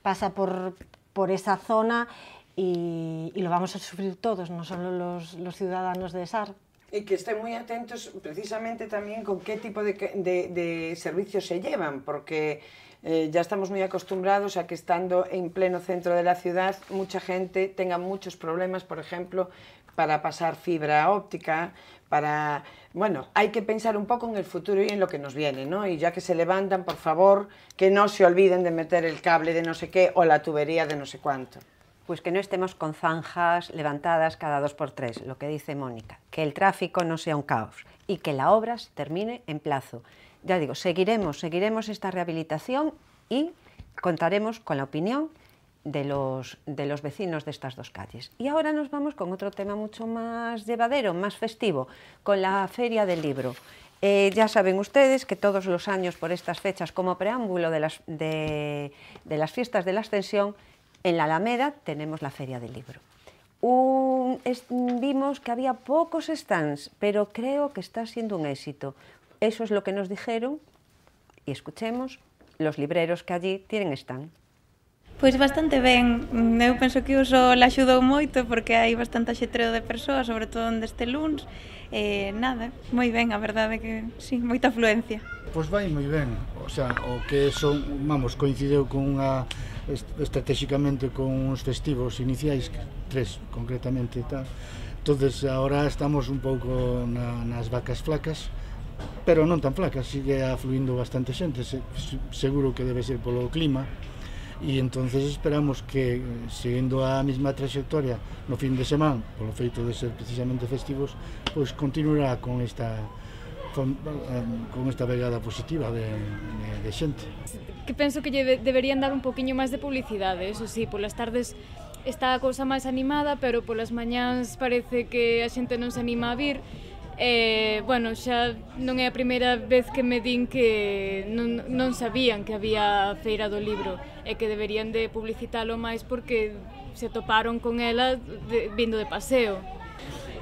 pasa por, por esa zona y, lo vamos a sufrir todos, no solo los, ciudadanos de SAR. Y que estén muy atentos precisamente también con qué tipo de, servicios se llevan, porque eh, ya estamos muy acostumbrados a que estando en pleno centro de la ciudad, mucha gente tenga muchos problemas, por ejemplo, para pasar fibra óptica, para... Bueno, hay que pensar un poco en el futuro y en lo que nos viene, ¿no? Y ya que se levantan, por favor, que no se olviden de meter el cable de no sé qué o la tubería de no sé cuánto pues que no estemos con zanjas levantadas cada dos por tres, lo que dice Mónica, que el tráfico no sea un caos y que la obra se termine en plazo. Ya digo, seguiremos, seguiremos esta rehabilitación y contaremos con la opinión de los, de los vecinos de estas dos calles. Y ahora nos vamos con otro tema mucho más llevadero, más festivo, con la Feria del Libro. Eh, ya saben ustedes que todos los años por estas fechas, como preámbulo de las, de las fiestas de la Ascensión, En la Alameda tenemos la Feria del Libro. Un, es, vimos que había pocos stands, pero creo que está siendo un éxito. Eso es lo que nos dijeron y escuchemos, los libreros que allí tienen stand. Pois bastante ben, eu penso que o sol axudou moito porque hai bastante axetreo de persoas, sobre todo onde este luns, e nada, moi ben, a verdade que sí, moita afluencia. Pois vai moi ben, o sea, o que son, vamos, coincideu con unha estratégicamente con uns festivos iniciais, tres concretamente e tal. Entonces ahora estamos un pouco na, nas vacas flacas, pero non tan flacas, sigue afluindo bastante xente, se, seguro que debe ser polo clima, e entonces esperamos que, seguindo a mesma trayectoria no fin de semana, polo feito de ser precisamente festivos, pois pues, continuará con esta con, con esta vegada positiva de, de, de xente. Que penso que lle deberían dar un poquinho máis de publicidade, eso sí, polas tardes está a cousa máis animada, pero polas mañáns parece que a xente non se anima a vir, Eh, bueno, xa non é a primeira vez que me din que non, non sabían que había Feira do Libro e que deberían de publicitalo máis porque se toparon con ela de, vindo de paseo.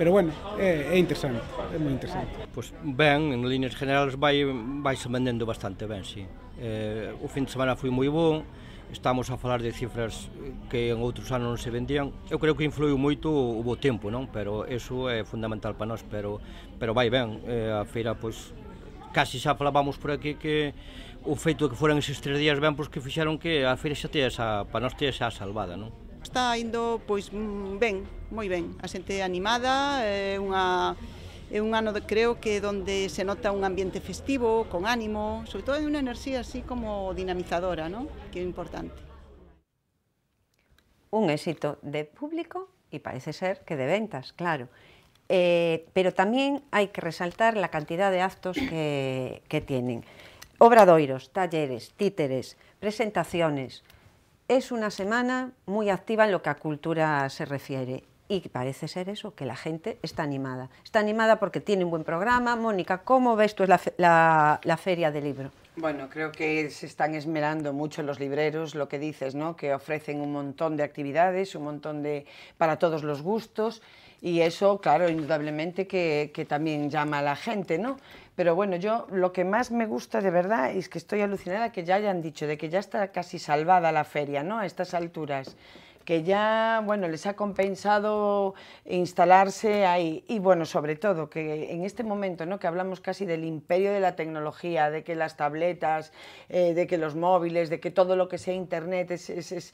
Pero bueno, é, é interesante, é moi interesante. Pois pues ben, en líneas generales vai vai se vendendo bastante ben, si. Sí. Eh, o fin de semana foi moi bon, estamos a falar de cifras que en outros anos non se vendían. Eu creo que influiu moito o bo tempo, non? Pero eso é fundamental para nós, pero pero vai ben. Eh, a feira pois casi xa falábamos por aquí que o feito de que foran eses tres días ben, pois que fixeron que a feira xa tea esa, para nós tea xa salvada, non? Está indo pois mm, ben, ...muy bien, a gente animada, un ano creo que donde se nota un ambiente festivo, con ánimo, sobre todo de una energía... así como dinamizadora, ¿no? que importante. Un éxito de público y parece ser que de ventas, claro. Eh, pero también hay que resaltar la cantidad de actos que, que tienen. Obradoiros, talleres, títeres, presentaciones. Es una semana muy activa en lo que a cultura se refiere y parece ser eso, que la gente está animada. Está animada porque tiene un buen programa. Mónica, ¿cómo ves tú la, la, feria del libro? Bueno, creo que se están esmerando mucho los libreros, lo que dices, ¿no? Que ofrecen un montón de actividades, un montón de... para todos los gustos. Y eso, claro, indudablemente que, que, también llama a la gente, ¿no? Pero bueno, yo lo que más me gusta de verdad es que estoy alucinada que ya hayan dicho, de que ya está casi salvada la feria, ¿no? A estas alturas que ya, bueno, les ha compensado instalarse ahí. Y bueno, sobre todo, que en este momento, Que hablamos casi del imperio de la tecnología, de que las tabletas, eh, de que los móviles, de que todo lo que sea Internet es, es,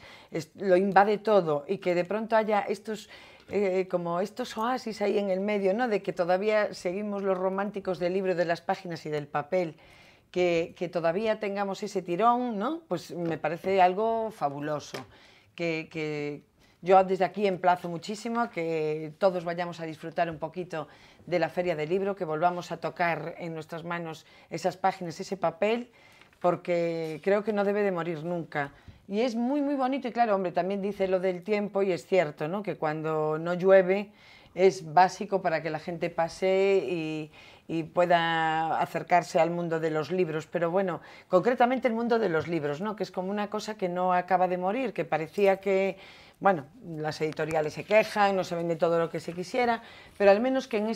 lo invade todo y que de pronto haya estos... Eh, como estos oasis ahí en el medio, ¿no? De que todavía seguimos los románticos del libro, de las páginas y del papel. Que, que, todavía tengamos ese tirón, ¿no? Pues me parece algo fabuloso que, yo desde aquí emplazo muchísimo que todos vayamos a disfrutar un poquito de la Feria del Libro, que volvamos a tocar en nuestras manos esas páginas, ese papel, porque creo que no debe de morir nunca. Y es muy, muy bonito y claro, hombre, también dice lo del tiempo y es cierto, ¿no? Que cuando no llueve es básico para que la gente pase y, pueda acercarse al mundo de los libros. Pero bueno, concretamente el mundo de los libros, ¿no? que es como una cosa que no acaba de morir, que parecía que, bueno, las editoriales se quejan, no se vende todo lo que se quisiera, pero al menos que en,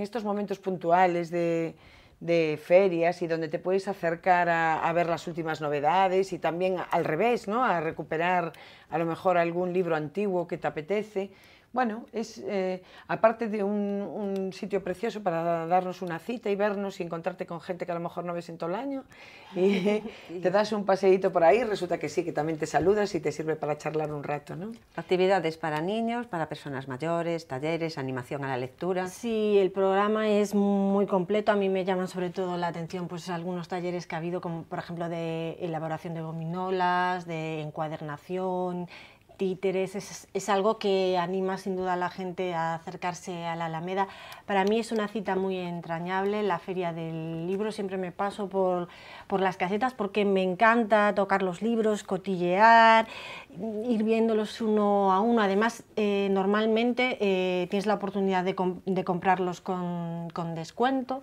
estos momentos puntuales de, ferias y donde te puedes acercar a, ver las últimas novedades y también al revés, ¿no? a recuperar a lo mejor algún libro antiguo que te apetece bueno, es eh, aparte de un, sitio precioso para darnos una cita y vernos y encontrarte con gente que a lo mejor no ves en todo el año, y te das un paseíto por ahí, resulta que sí, que también te saludas y te sirve para charlar un rato, ¿no? Actividades para niños, para personas mayores, talleres, animación a la lectura. Sí, el programa es muy completo, a mí me llaman sobre todo la atención pues algunos talleres que ha habido, como por ejemplo de elaboración de gominolas, de encuadernación, títeres, es, algo que anima sin duda a la gente a acercarse a la Alameda. Para mí es una cita muy entrañable, la feria del libro, siempre me paso por, por las casetas porque me encanta tocar los libros, cotillear, ir viéndolos uno a uno. Además, eh, normalmente eh, tienes la oportunidad de, comprarlos con, descuento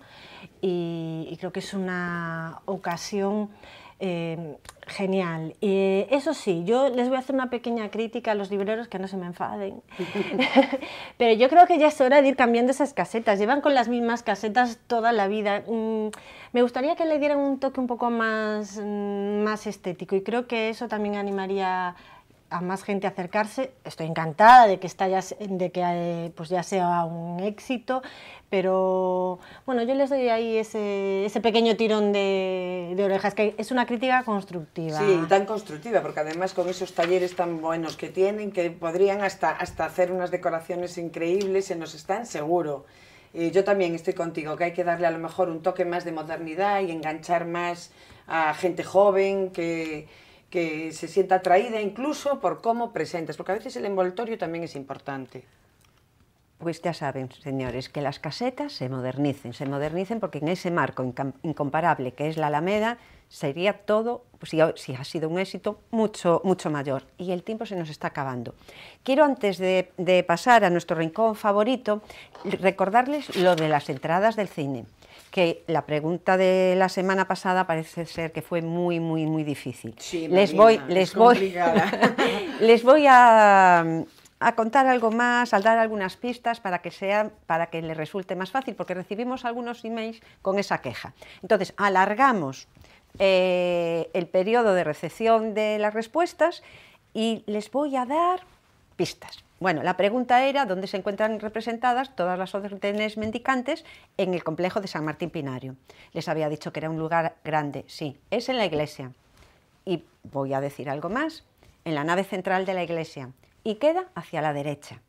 y creo que es una ocasión... Em, genial. Eh, eso sí, yo les voy a hacer una pequeña crítica a los libreros que no se me enfaden. Pero yo creo que ya es hora de ir cambiando esas casetas. Llevan con las mismas casetas toda la vida. Mm, me gustaría que le dieran un toque un poco más, mm, más estético y creo que eso también animaría a más gente acercarse. Estoy encantada de que, está ya, de que eh, pues ya sea un éxito, pero bueno, yo les doy ahí ese, pequeño tirón de, orejas, que es una crítica constructiva. Sí, tan constructiva, porque además con esos talleres tan buenos que tienen, que podrían hasta, hasta hacer unas decoraciones increíbles, se nos están seguro. Eh, yo también estoy contigo, que hay que darle a lo mejor un toque más de modernidad y enganchar más a gente joven que que se sienta atraída incluso por cómo presentas, porque a veces el envoltorio también es importante. Pues ya saben, señores, que las casetas se modernicen, se modernicen porque en ese marco incomparable que es la Alameda, sería todo, pues, si, si ha sido un éxito, mucho, mucho mayor. Y el tiempo se nos está acabando. Quiero, antes de pasar a nuestro rincón favorito, recordarles lo de las entradas del cine que la pregunta de la semana pasada parece ser que fue muy, muy, muy difícil. Sí, les voy, les voy, les voy a, contar algo más, al dar algunas pistas para que sea, para que les resulte más fácil, porque recibimos algunos emails con esa queja. Entonces, alargamos eh, el periodo de recepción de las respuestas y les voy a dar pistas. Bueno, la pregunta era dónde se encuentran representadas todas las órdenes mendicantes en el complejo de San Martín Pinario. Les había dicho que era un lugar grande, sí, es en la iglesia. Y voy a decir algo más, en la nave central de la iglesia, y queda hacia la derecha.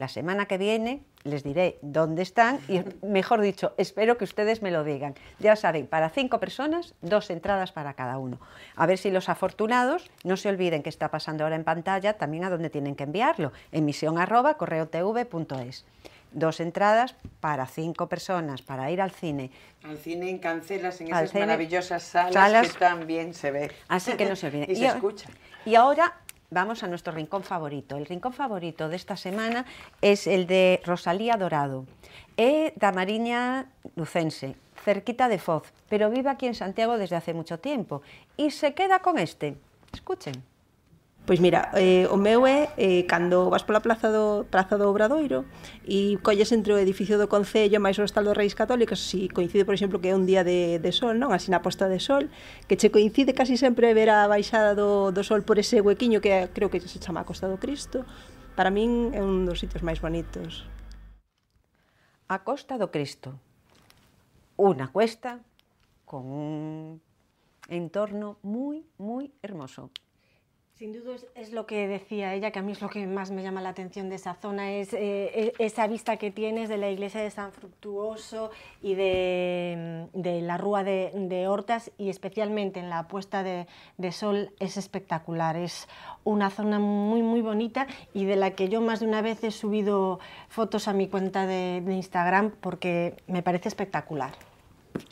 La semana que viene les diré dónde están y, mejor dicho, espero que ustedes me lo digan. Ya saben, para cinco personas, dos entradas para cada uno. A ver si los afortunados, no se olviden que está pasando ahora en pantalla, también a dónde tienen que enviarlo, emisión arroba correotv.es dos entradas para cinco personas para ir al cine. Al cine en Cancelas, en esas maravillosas salas, que también se ve. Así que no se olviden. y, se escucha. Y ahora vamos a nuestro rincón favorito. El rincón favorito de esta semana es el de Rosalía Dorado. Es damariña lucense, cerquita de Foz, pero vive aquí en Santiago desde hace mucho tiempo y se queda con este. Escuchen. Pois mira, eh, o meu é eh, cando vas pola plaza do, plaza do Obradoiro e colles entre o edificio do Concello máis o Estado dos Reis Católicos, si coincide, por exemplo, que é un día de, de sol, non? Así na posta de sol, que che coincide casi sempre ver a baixada do, do sol por ese huequiño que creo que se chama Costa do Cristo. Para min é un dos sitios máis bonitos. A Costa do Cristo. Unha cuesta con un entorno moi, moi hermoso. Sin duda es, lo que decía ella, que a mí es lo que más me llama la atención de esa zona, es eh, e, esa vista que tienes de la iglesia de San Fructuoso y de, mm, la Rúa de, Hortas y especialmente en la puesta de, sol es espectacular, es una zona muy muy bonita y de la que yo más de una vez he subido fotos a mi cuenta de Instagram porque me parece espectacular.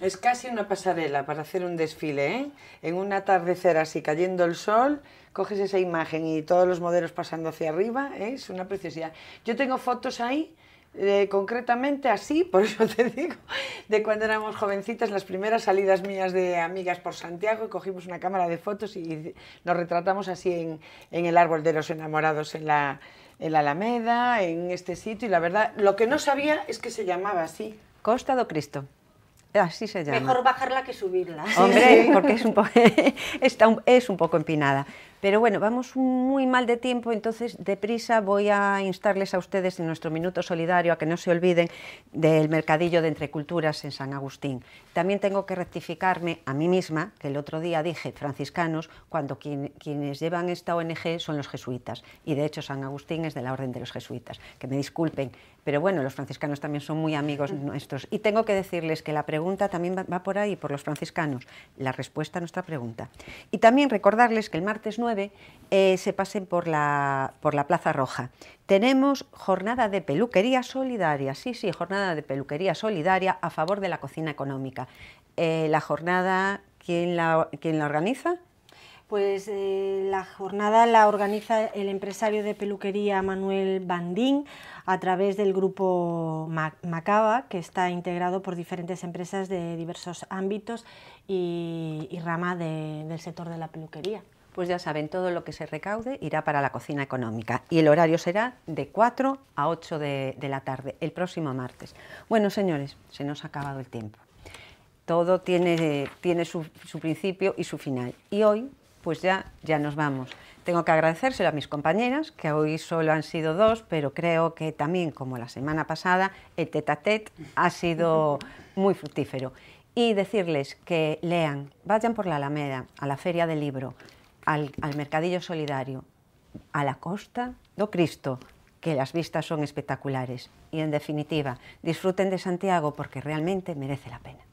Es casi una pasarela para hacer un desfile, ¿eh? En un atardecer así cayendo el sol coges esa imagen y todos los modelos pasando hacia arriba, ¿eh? es una preciosidad. Yo tengo fotos ahí, eh, concretamente así, por eso te digo, de cuando éramos jovencitas, las primeras salidas mías de amigas por Santiago, cogimos una cámara de fotos y nos retratamos así en, el árbol de los enamorados en la, Alameda, en este sitio, y la verdad, lo que no sabía es que se llamaba así. Costa do Cristo. Así se llama. Mejor bajarla que subirla. Hombre, porque es un, es un poco empinada. Pero bueno, vamos muy mal de tiempo, entonces deprisa voy a instarles a ustedes en nuestro minuto solidario a que no se olviden del mercadillo de entreculturas en San Agustín. También tengo que rectificarme a mí misma, que el otro día dije franciscanos, cuando quienes llevan esta ONG son los jesuitas. Y de hecho San Agustín es de la Orden de los Jesuitas. Que me disculpen pero bueno, los franciscanos también son muy amigos mm. nuestros. Y tengo que decirles que la pregunta también va, por ahí, por los franciscanos, la respuesta a nuestra pregunta. Y también recordarles que el martes 9 eh, se pasen por la, por la Plaza Roja. Tenemos jornada de peluquería solidaria, sí, sí, jornada de peluquería solidaria a favor de la cocina económica. Eh, la jornada, ¿quién la, ¿quién la organiza? Pues eh, la jornada la organiza el empresario de peluquería Manuel Bandín a través del grupo Macaba, que está integrado por diferentes empresas de diversos ámbitos y, rama del sector de la peluquería. Pues ya saben, todo lo que se recaude irá para la cocina económica y el horario será de 4 a 8 de, la tarde, el próximo martes. Bueno, señores, se nos ha acabado el tiempo. Todo tiene, tiene su, su principio y su final. Y hoy pues ya, ya nos vamos. Tengo que agradecérselo a mis compañeras, que hoy solo han sido dos, pero creo que también, como la semana pasada, el tete a ha sido muy fructífero. Y decirles que lean, vayan por la Alameda, a la Feria del Libro, al, al Mercadillo Solidario, a la Costa do Cristo, que las vistas son espectaculares. Y en definitiva, disfruten de Santiago porque realmente merece la pena.